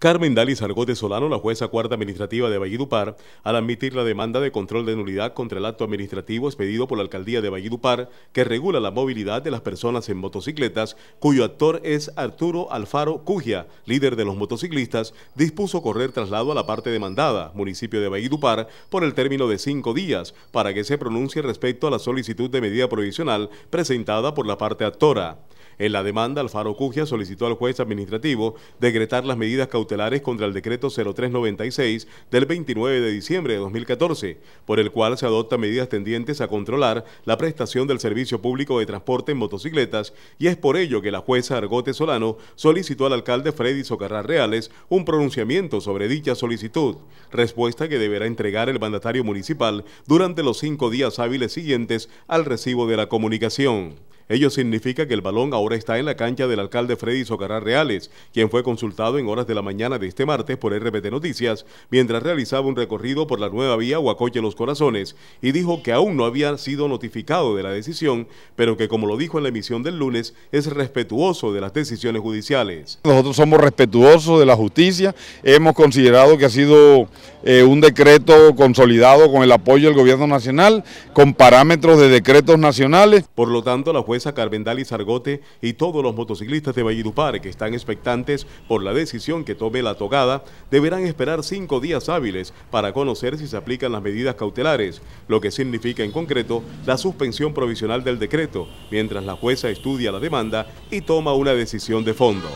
Carmen Dalis de Solano, la jueza cuarta administrativa de Valledupar, al admitir la demanda de control de nulidad contra el acto administrativo expedido por la alcaldía de Valledupar, que regula la movilidad de las personas en motocicletas, cuyo actor es Arturo Alfaro Cugia, líder de los motociclistas, dispuso correr traslado a la parte demandada, municipio de Valledupar, por el término de cinco días, para que se pronuncie respecto a la solicitud de medida provisional presentada por la parte actora. En la demanda, Alfaro Cugia solicitó al juez administrativo decretar las medidas cautelares contra el decreto 0396 del 29 de diciembre de 2014, por el cual se adopta medidas tendientes a controlar la prestación del servicio público de transporte en motocicletas y es por ello que la jueza Argote Solano solicitó al alcalde Freddy Socarrá Reales un pronunciamiento sobre dicha solicitud, respuesta que deberá entregar el mandatario municipal durante los cinco días hábiles siguientes al recibo de la comunicación. Ello significa que el balón ahora está en la cancha del alcalde Freddy Socarrá Reales, quien fue consultado en horas de la mañana de este martes por RPT Noticias mientras realizaba un recorrido por la nueva vía Huacoche Los Corazones y dijo que aún no había sido notificado de la decisión, pero que como lo dijo en la emisión del lunes, es respetuoso de las decisiones judiciales. Nosotros somos respetuosos de la justicia, hemos considerado que ha sido eh, un decreto consolidado con el apoyo del gobierno nacional, con parámetros de decretos nacionales. Por lo tanto, la jueza Carbendal Carvendal y Sargote y todos los motociclistas de Valledupar que están expectantes por la decisión que tome la togada deberán esperar cinco días hábiles para conocer si se aplican las medidas cautelares, lo que significa en concreto la suspensión provisional del decreto, mientras la jueza estudia la demanda y toma una decisión de fondo.